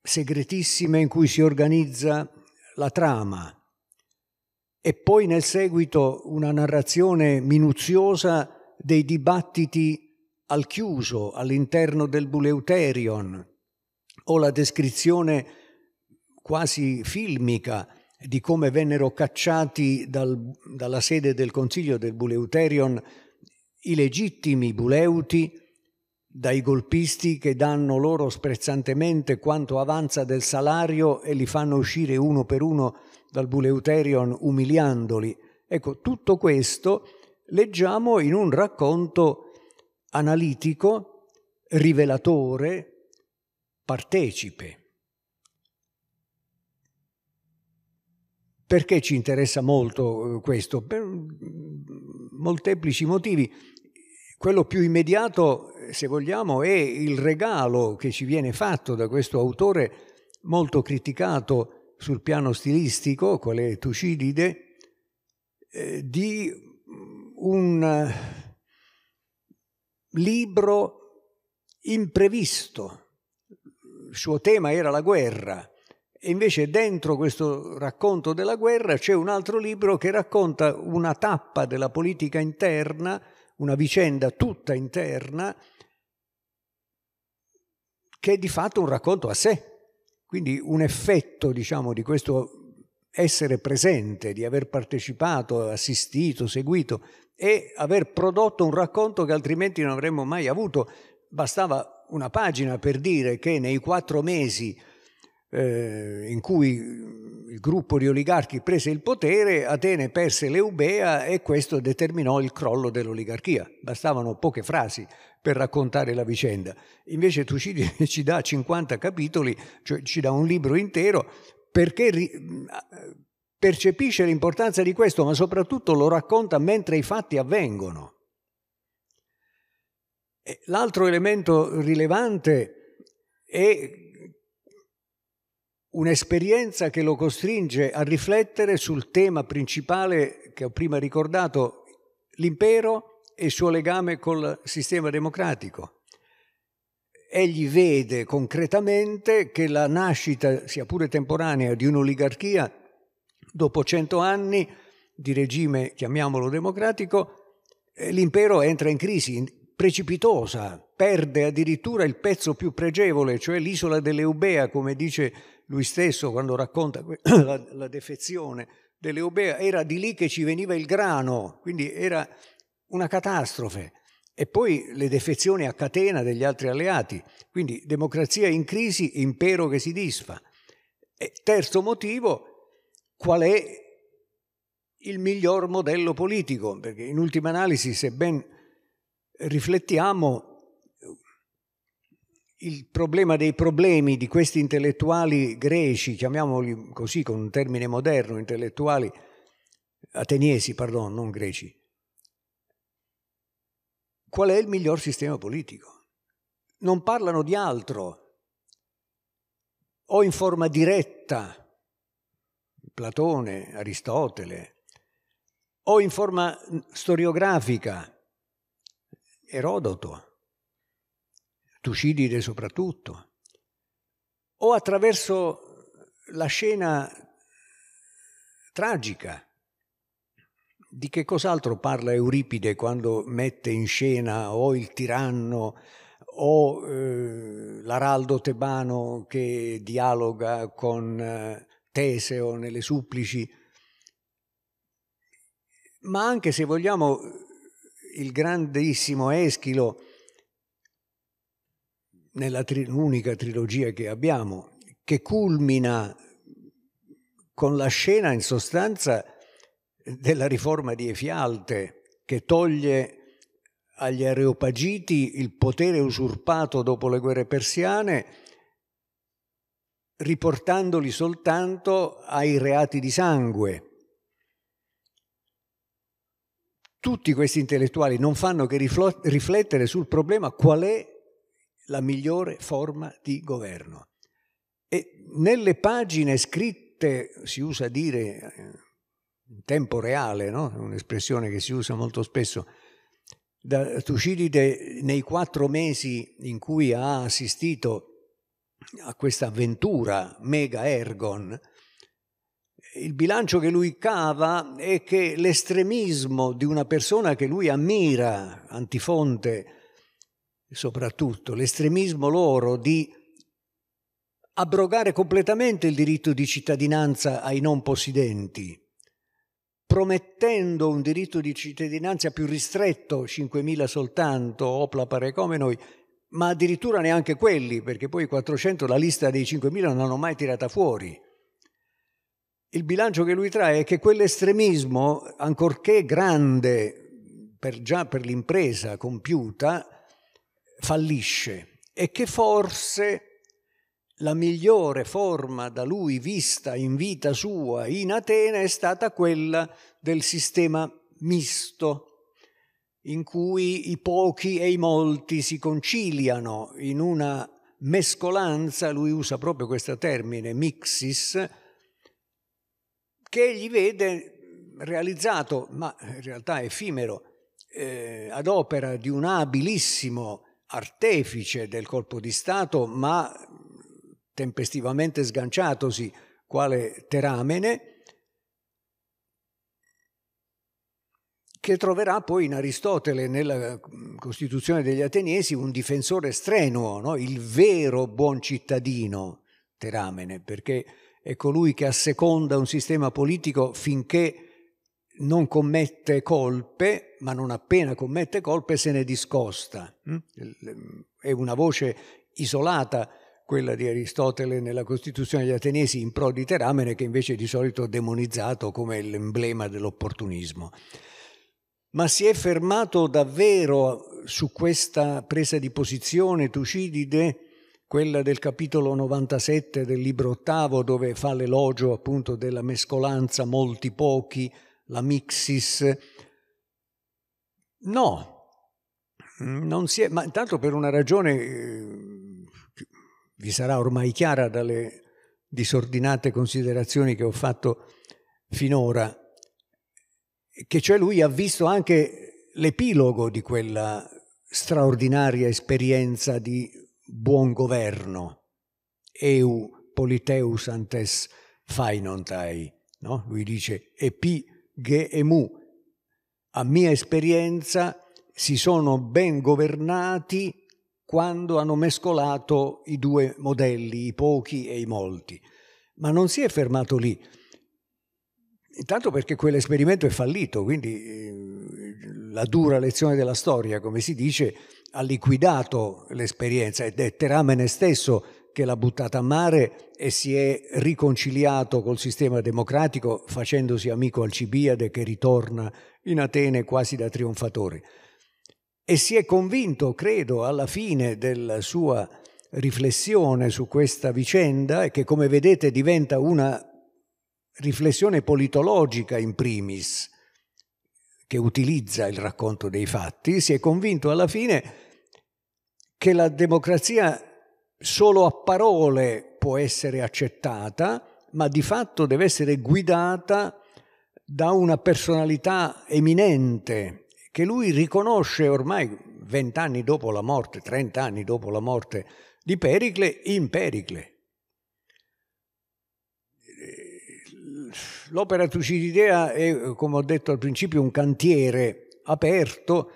segretissime in cui si organizza la trama, e poi nel seguito una narrazione minuziosa dei dibattiti al chiuso all'interno del Buleuterion o la descrizione quasi filmica di come vennero cacciati dal, dalla sede del Consiglio del Buleuterion i legittimi buleuti dai golpisti che danno loro sprezzantemente quanto avanza del salario e li fanno uscire uno per uno dal Buleuterion umiliandoli. Ecco, tutto questo leggiamo in un racconto analitico, rivelatore, partecipe. Perché ci interessa molto eh, questo? Per molteplici motivi. Quello più immediato, se vogliamo, è il regalo che ci viene fatto da questo autore molto criticato sul piano stilistico, quale Tucidide, eh, di un eh, libro imprevisto. Il suo tema era la guerra. E invece dentro questo racconto della guerra c'è un altro libro che racconta una tappa della politica interna, una vicenda tutta interna, che è di fatto un racconto a sé, quindi un effetto diciamo, di questo essere presente, di aver partecipato, assistito, seguito e aver prodotto un racconto che altrimenti non avremmo mai avuto. Bastava una pagina per dire che nei quattro mesi eh, in cui mm, il gruppo di oligarchi prese il potere, Atene perse l'Eubea e questo determinò il crollo dell'oligarchia. Bastavano poche frasi per raccontare la vicenda. Invece Tucidide ci dà 50 capitoli, cioè ci dà un libro intero, perché ri- mm, percepisce l'importanza di questo, ma soprattutto lo racconta mentre i fatti avvengono. L'altro elemento rilevante è un'esperienza che lo costringe a riflettere sul tema principale che ho prima ricordato, l'impero e il suo legame col sistema democratico egli vede concretamente che la nascita, sia pure temporanea, di un'oligarchia dopo cento anni di regime, chiamiamolo democratico, eh, l'impero entra in crisi precipitosa, perde addirittura il pezzo più pregevole, cioè l'isola dell'Eubea, come dice lui stesso quando racconta la, la defezione dell'Eubea, era di lì che ci veniva il grano, quindi era una catastrofe. E poi le defezioni a catena degli altri alleati, quindi democrazia in crisi, impero che si disfa. E terzo motivo, qual è il miglior modello politico? Perché in ultima analisi, se ben riflettiamo, il problema dei problemi di questi intellettuali greci, chiamiamoli così con un termine moderno, intellettuali ateniesi, pardon, non greci. Qual è il miglior sistema politico? Non parlano di altro o in forma diretta, Platone, Aristotele, o in forma storiografica, Erodoto Tucidide soprattutto, o attraverso la scena tragica. Di che cos'altro parla Euripide quando mette in scena o il tiranno o eh, l'araldo tebano che dialoga con eh, Teseo nelle supplici? Ma anche se vogliamo il grandissimo Eschilo nella tri- unica trilogia che abbiamo, che culmina con la scena in sostanza della riforma di Efialte che toglie agli areopagiti il potere usurpato dopo le guerre persiane, riportandoli soltanto ai reati di sangue. Tutti questi intellettuali non fanno che riflettere sul problema qual è la migliore forma di governo. E nelle pagine scritte, si usa dire eh, in tempo reale, no? un'espressione che si usa molto spesso, da Tucidide nei quattro mesi in cui ha assistito a questa avventura mega ergon, il bilancio che lui cava è che l'estremismo di una persona che lui ammira, antifonte, soprattutto l'estremismo loro di abrogare completamente il diritto di cittadinanza ai non possidenti, promettendo un diritto di cittadinanza più ristretto, 5.000 soltanto, opla pare come noi, ma addirittura neanche quelli, perché poi i 400 la lista dei 5.000 non hanno mai tirata fuori. Il bilancio che lui trae è che quell'estremismo, ancorché grande per già per l'impresa compiuta, fallisce e che forse la migliore forma da lui vista in vita sua in Atene è stata quella del sistema misto, in cui i pochi e i molti si conciliano in una mescolanza, lui usa proprio questo termine, mixis, che egli vede realizzato, ma in realtà effimero, eh, ad opera di un abilissimo artefice del colpo di Stato, ma tempestivamente sganciatosi quale Teramene, che troverà poi in Aristotele, nella Costituzione degli Ateniesi, un difensore strenuo, no? il vero buon cittadino Teramene, perché è colui che asseconda un sistema politico finché non commette colpe, ma non appena commette colpe se ne discosta. Mm? È una voce isolata quella di Aristotele nella Costituzione degli Atenesi in pro di Teramene, che invece di solito è demonizzato come l'emblema dell'opportunismo. Ma si è fermato davvero su questa presa di posizione Tucidide, quella del capitolo 97 del libro ottavo, dove fa l'elogio appunto della mescolanza molti pochi, la Mixis. No, non si è, ma intanto per una ragione che eh, vi sarà ormai chiara dalle disordinate considerazioni che ho fatto finora, che cioè lui ha visto anche l'epilogo di quella straordinaria esperienza di buon governo, eu politeus antes fainontai, no? lui dice epi Geemu, a mia esperienza, si sono ben governati quando hanno mescolato i due modelli, i pochi e i molti. Ma non si è fermato lì. Intanto perché quell'esperimento è fallito, quindi eh, la dura lezione della storia, come si dice, ha liquidato l'esperienza ed è Teramene stesso che l'ha buttata a mare e si è riconciliato col sistema democratico facendosi amico Alcibiade che ritorna in Atene quasi da trionfatore. E si è convinto, credo, alla fine della sua riflessione su questa vicenda, che come vedete diventa una riflessione politologica in primis, che utilizza il racconto dei fatti, si è convinto alla fine che la democrazia solo a parole può essere accettata, ma di fatto deve essere guidata da una personalità eminente che lui riconosce ormai vent'anni dopo la morte, trent'anni dopo la morte di Pericle in Pericle. L'opera Tucididea è, come ho detto al principio, un cantiere aperto,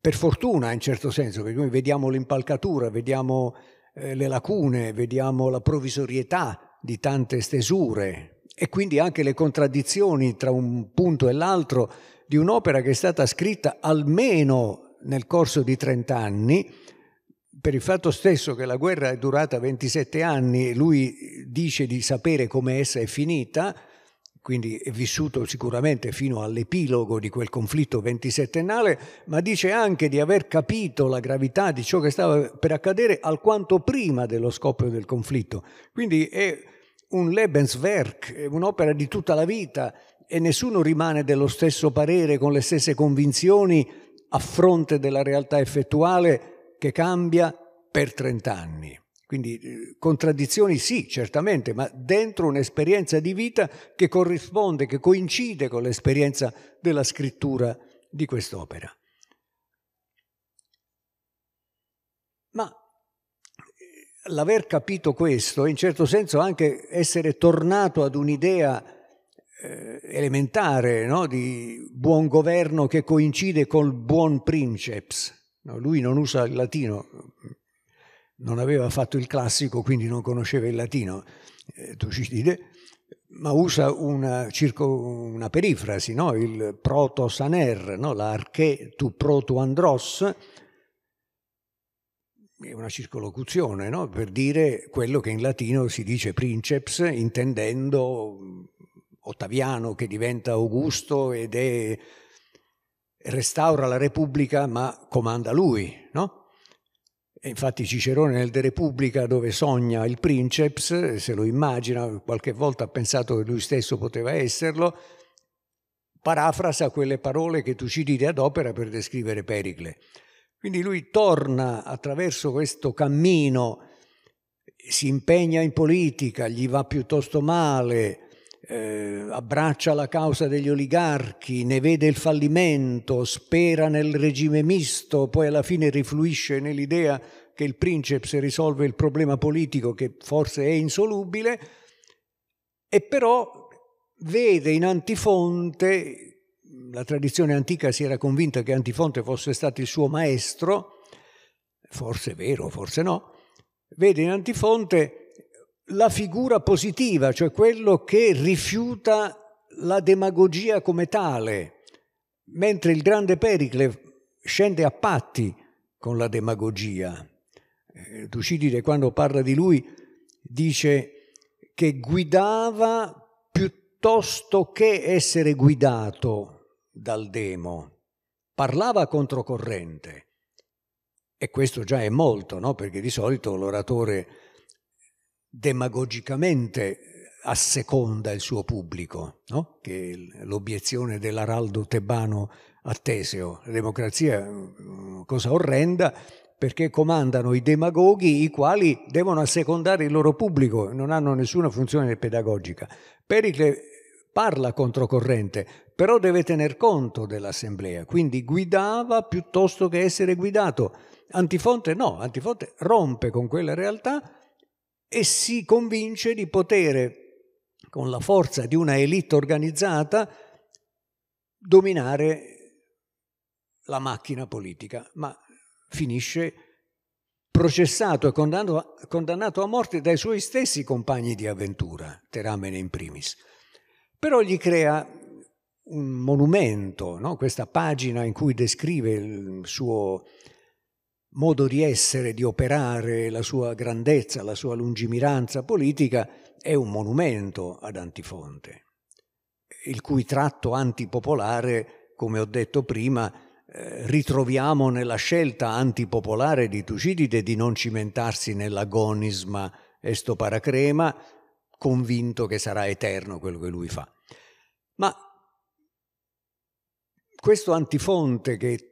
per fortuna in certo senso, perché noi vediamo l'impalcatura, vediamo eh, le lacune, vediamo la provvisorietà di tante stesure e quindi anche le contraddizioni tra un punto e l'altro di un'opera che è stata scritta almeno nel corso di 30 anni, per il fatto stesso che la guerra è durata 27 anni, e lui dice di sapere come essa è finita, quindi è vissuto sicuramente fino all'epilogo di quel conflitto ventisettennale, ma dice anche di aver capito la gravità di ciò che stava per accadere alquanto prima dello scoppio del conflitto. Quindi è un Lebenswerk, un'opera di tutta la vita e nessuno rimane dello stesso parere, con le stesse convinzioni a fronte della realtà effettuale che cambia per trent'anni. Quindi eh, contraddizioni sì, certamente, ma dentro un'esperienza di vita che corrisponde, che coincide con l'esperienza della scrittura di quest'opera. Ma eh, l'aver capito questo, in certo senso anche essere tornato ad un'idea eh, elementare no? di buon governo che coincide col buon princeps. No, lui non usa il latino, non aveva fatto il classico, quindi non conosceva il latino, eh, Tucidide, ma usa una, circo, una perifrasi, no? il proto saner, no? l'arché tu proto andros, è una circolocuzione no? per dire quello che in latino si dice princeps, intendendo Ottaviano che diventa Augusto ed è, restaura la Repubblica ma comanda lui, no? infatti Cicerone nel De Repubblica, dove sogna il princeps, se lo immagina, qualche volta ha pensato che lui stesso poteva esserlo, parafrasa quelle parole che Tucidide adopera per descrivere Pericle. Quindi lui torna attraverso questo cammino, si impegna in politica, gli va piuttosto male, eh, abbraccia la causa degli oligarchi, ne vede il fallimento, spera nel regime misto, poi alla fine rifluisce nell'idea che il princeps risolve il problema politico che forse è insolubile, e però vede in antifonte, la tradizione antica si era convinta che antifonte fosse stato il suo maestro, forse è vero, forse no, vede in antifonte la figura positiva, cioè quello che rifiuta la demagogia come tale, mentre il grande Pericle scende a patti con la demagogia. Tucidide eh, quando parla di lui dice che guidava piuttosto che essere guidato dal demo, parlava controcorrente. E questo già è molto, no? perché di solito l'oratore demagogicamente eh, asseconda il suo pubblico, no? che l'obiezione dell'araldo tebano a Teseo, la democrazia è mm, una cosa orrenda perché comandano i demagoghi i quali devono assecondare il loro pubblico, non hanno nessuna funzione pedagogica. Pericle parla controcorrente, però deve tener conto dell'assemblea, quindi guidava piuttosto che essere guidato. Antifonte no, Antifonte rompe con quella realtà e si convince di poter, con la forza di una elite organizzata, dominare la macchina politica, ma finisce processato e condannato, a morte dai suoi stessi compagni di avventura, Teramene in primis. Però gli crea un monumento, no? questa pagina in cui descrive il suo modo di essere, di operare, la sua grandezza, la sua lungimiranza politica è un monumento ad Antifonte, il cui tratto antipopolare, come ho detto prima, eh, ritroviamo nella scelta antipopolare di Tucidide di non cimentarsi nell'agonisma estoparacrema, convinto che sarà eterno quello che lui fa. Ma questo antifonte, che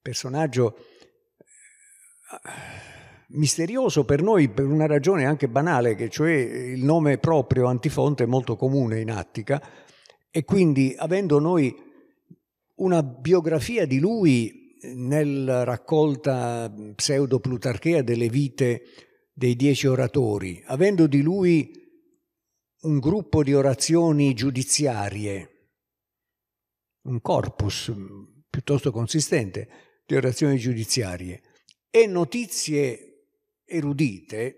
personaggio misterioso per noi per una ragione anche banale, che cioè il nome proprio Antifonte è molto comune in Attica e quindi avendo noi una biografia di lui eh, nella raccolta mm, pseudo-plutarchea delle vite dei dieci oratori, avendo di lui un gruppo di orazioni giudiziarie, un corpus mm, piuttosto consistente di orazioni giudiziarie, e notizie erudite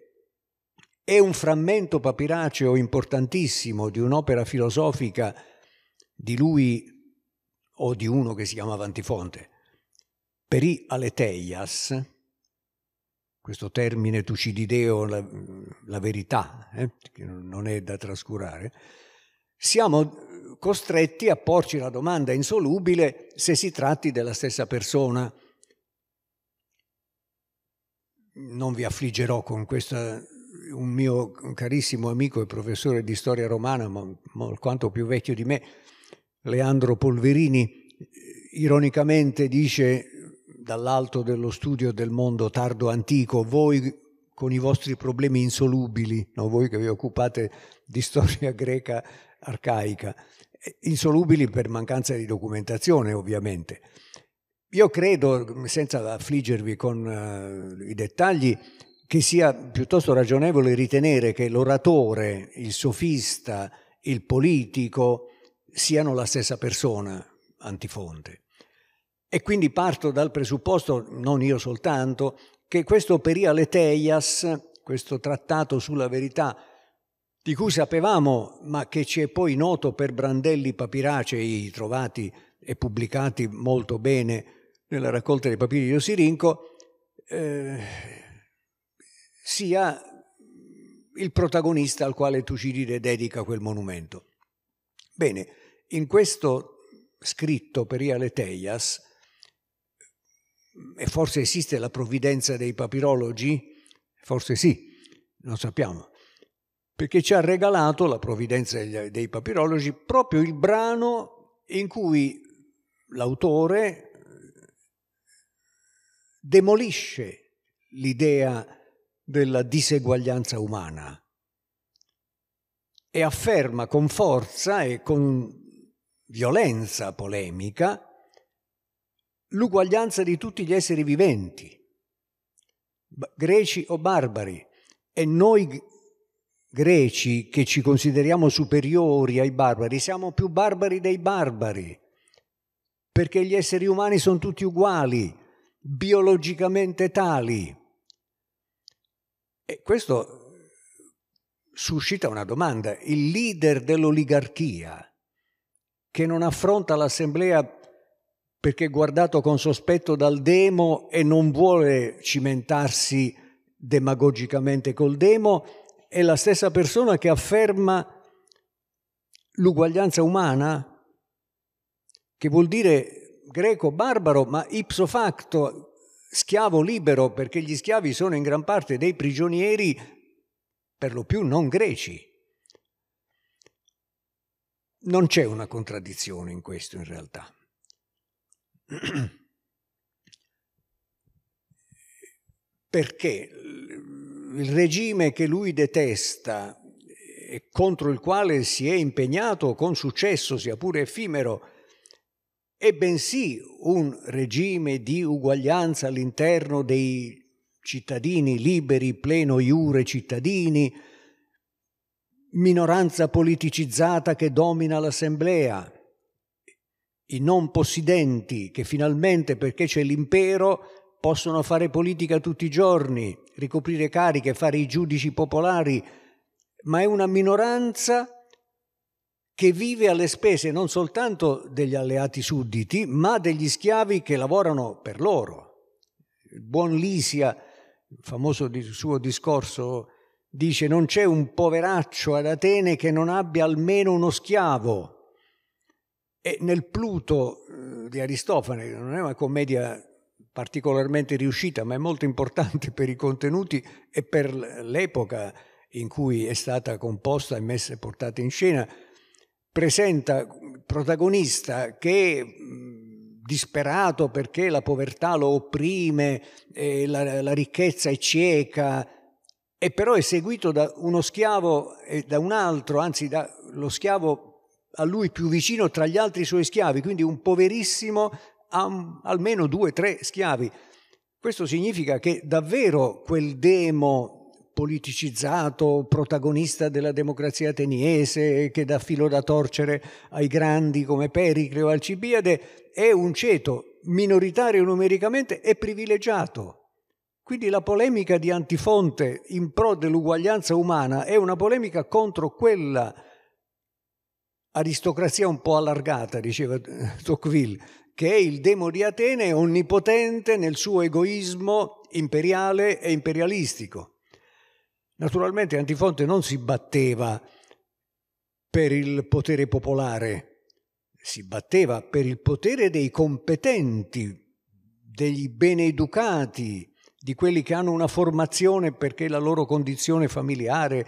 e un frammento papiraceo importantissimo di un'opera filosofica di lui o di uno che si chiamava Antifonte, Peri Aleteias, questo termine tucidideo, la, la verità, eh, che non è da trascurare, siamo costretti a porci la domanda insolubile se si tratti della stessa persona non vi affliggerò con questo, un mio carissimo amico e professore di storia romana, ma, alquanto più vecchio di me, Leandro Polverini, ironicamente dice dall'alto dello studio del mondo tardo antico, voi con i vostri problemi insolubili, no? voi che vi occupate di storia greca arcaica, insolubili per mancanza di documentazione ovviamente. Io credo, senza affliggervi con uh, i dettagli, che sia piuttosto ragionevole ritenere che l'oratore, il sofista, il politico siano la stessa persona, antifonte. E quindi parto dal presupposto, non io soltanto, che questo Perialeteias, questo trattato sulla verità, di cui sapevamo, ma che ci è poi noto per brandelli papiracei trovati e pubblicati molto bene nella raccolta dei papiri di Osirinco, eh, sia il protagonista al quale Tucidide dedica quel monumento. Bene, in questo scritto per Ialeteias, e forse esiste la provvidenza dei papirologi, forse sì, non sappiamo, perché ci ha regalato la provvidenza dei papirologi proprio il brano in cui l'autore demolisce l'idea della diseguaglianza umana e afferma con forza e con violenza polemica l'uguaglianza di tutti gli esseri viventi, greci o barbari, e noi greci che ci consideriamo superiori ai barbari, siamo più barbari dei barbari, perché gli esseri umani sono tutti uguali biologicamente tali. E questo suscita una domanda. Il leader dell'oligarchia, che non affronta l'assemblea perché è guardato con sospetto dal demo e non vuole cimentarsi demagogicamente col demo, è la stessa persona che afferma l'uguaglianza umana, che vuol dire greco-barbaro, ma ipso facto schiavo libero, perché gli schiavi sono in gran parte dei prigionieri, per lo più non greci. Non c'è una contraddizione in questo in realtà. Perché il regime che lui detesta e contro il quale si è impegnato con successo, sia pure effimero, e bensì un regime di uguaglianza all'interno dei cittadini liberi, pleno iure cittadini, minoranza politicizzata che domina l'assemblea, i non possidenti che finalmente perché c'è l'impero possono fare politica tutti i giorni, ricoprire cariche, fare i giudici popolari, ma è una minoranza che vive alle spese non soltanto degli alleati sudditi, ma degli schiavi che lavorano per loro. buon Lisia, famoso suo discorso, dice non c'è un poveraccio ad Atene che non abbia almeno uno schiavo. E nel Pluto eh, di Aristofane, non è una commedia particolarmente riuscita, ma è molto importante per i contenuti e per l'epoca in cui è stata composta e messa e portata in scena, presenta protagonista che è disperato perché la povertà lo opprime, eh, la, la, ricchezza è cieca, e però è seguito da uno schiavo e da un altro, anzi dallo schiavo a lui più vicino tra gli altri suoi schiavi, quindi un poverissimo ha almeno due o tre schiavi. Questo significa che davvero quel demo politicizzato, protagonista della democrazia ateniese, che dà filo da torcere ai grandi come Pericle o Alcibiade, è un ceto minoritario numericamente e privilegiato. Quindi la polemica di Antifonte in pro dell'uguaglianza umana è una polemica contro quella aristocrazia un po' allargata, diceva Tocqueville, che è il demo di Atene onnipotente nel suo egoismo imperiale e imperialistico. Naturalmente Antifonte non si batteva per il potere popolare, si batteva per il potere dei competenti, degli beneducati, di quelli che hanno una formazione perché la loro condizione familiare,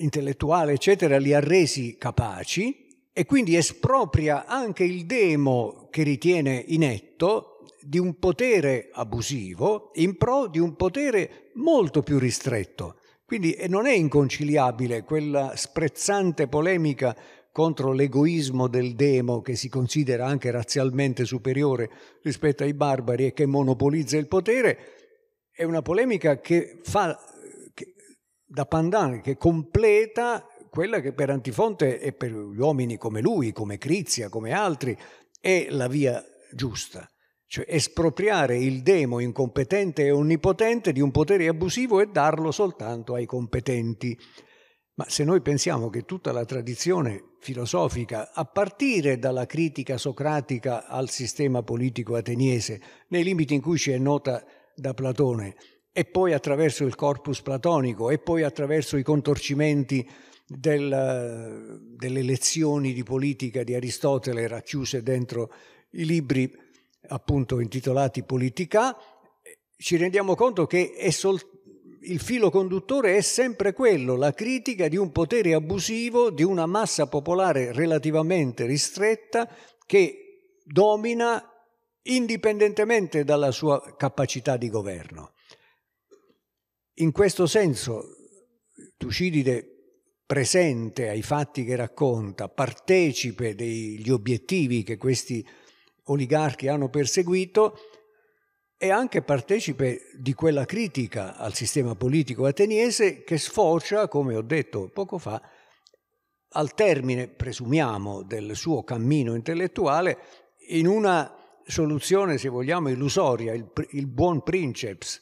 intellettuale, eccetera, li ha resi capaci e quindi espropria anche il demo che ritiene inetto di un potere abusivo in pro di un potere molto più ristretto. Quindi eh, non è inconciliabile quella sprezzante polemica contro l'egoismo del demo che si considera anche razzialmente superiore rispetto ai barbari e che monopolizza il potere, è una polemica che fa che, da pandan, che completa quella che per Antifonte e per gli uomini come lui, come Crizia, come altri, è la via giusta cioè espropriare il demo incompetente e onnipotente di un potere abusivo e darlo soltanto ai competenti. Ma se noi pensiamo che tutta la tradizione filosofica, a partire dalla critica socratica al sistema politico ateniese, nei limiti in cui ci è nota da Platone, e poi attraverso il corpus platonico, e poi attraverso i contorcimenti del, delle lezioni di politica di Aristotele racchiuse dentro i libri appunto intitolati Politica, ci rendiamo conto che sol- il filo conduttore è sempre quello, la critica di un potere abusivo, di una massa popolare relativamente ristretta che domina indipendentemente dalla sua capacità di governo. In questo senso Tucidide presente ai fatti che racconta, partecipe degli obiettivi che questi oligarchi hanno perseguito, è anche partecipe di quella critica al sistema politico ateniese che sfocia, come ho detto poco fa, al termine, presumiamo, del suo cammino intellettuale in una soluzione, se vogliamo, illusoria, il, il buon princeps.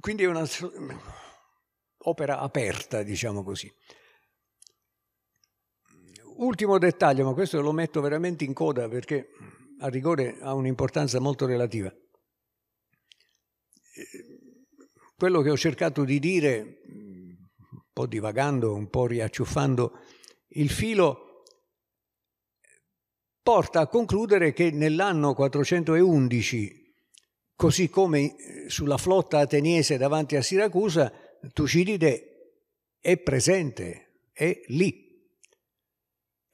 Quindi è una opera aperta, diciamo così ultimo dettaglio, ma questo lo metto veramente in coda perché a rigore ha un'importanza molto relativa. Eh, quello che ho cercato di dire, un po' divagando, un po' riacciuffando il filo, porta a concludere che nell'anno 411, così come eh, sulla flotta ateniese davanti a Siracusa, Tucidide è presente, è lì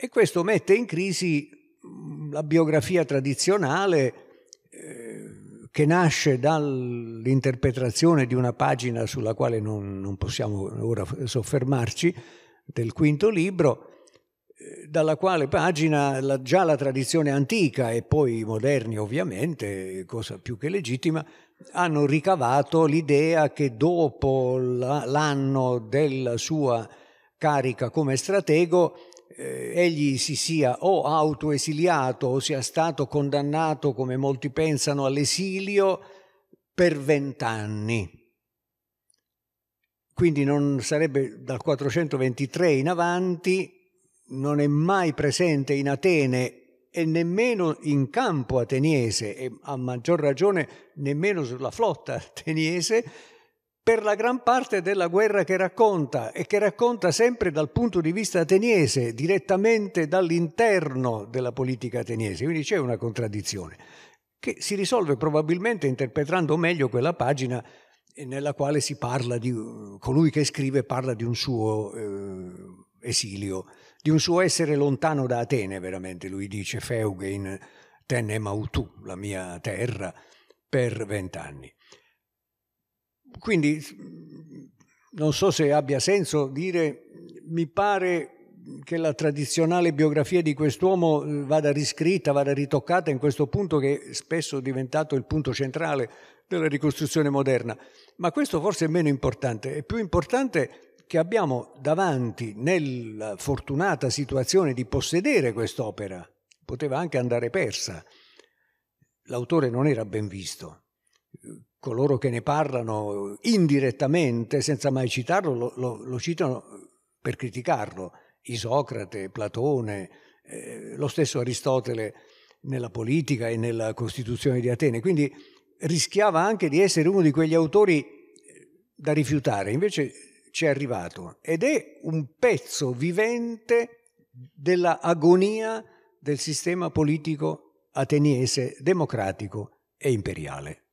e questo mette in crisi mm, la biografia tradizionale eh, che nasce dall'interpretazione di una pagina sulla quale non, non possiamo ora soffermarci, del quinto libro, eh, dalla quale pagina la, già la tradizione antica e poi i moderni ovviamente, cosa più che legittima, hanno ricavato l'idea che dopo la, l'anno della sua carica come stratego eh, egli si sia o autoesiliato o sia stato condannato, come molti pensano, all'esilio per vent'anni. Quindi non sarebbe dal 423 in avanti, non è mai presente in Atene e nemmeno in campo ateniese, e a maggior ragione nemmeno sulla flotta ateniese, per la gran parte della guerra che racconta e che racconta sempre dal punto di vista ateniese, direttamente dall'interno della politica ateniese. Quindi c'è una contraddizione che si risolve probabilmente interpretando meglio quella pagina nella quale si parla di colui che scrive parla di un suo eh, esilio, di un suo essere lontano da Atene, veramente. Lui dice Feuge in Tenem Autu, la mia terra, per vent'anni. Quindi non so se abbia senso dire, mi pare che la tradizionale biografia di quest'uomo eh, vada riscritta, vada ritoccata in questo punto che è spesso è diventato il punto centrale della ricostruzione moderna. Ma questo forse è meno importante, è più importante che abbiamo davanti nella fortunata situazione di possedere quest'opera, poteva anche andare persa. L'autore non era ben visto, coloro che ne parlano indirettamente, senza mai citarlo, lo, lo, lo citano per criticarlo. Isocrate, Platone, eh, lo stesso Aristotele nella politica e nella Costituzione di Atene. Quindi rischiava anche di essere uno di quegli autori eh, da rifiutare, invece ci è arrivato ed è un pezzo vivente della agonia del sistema politico ateniese, democratico e imperiale.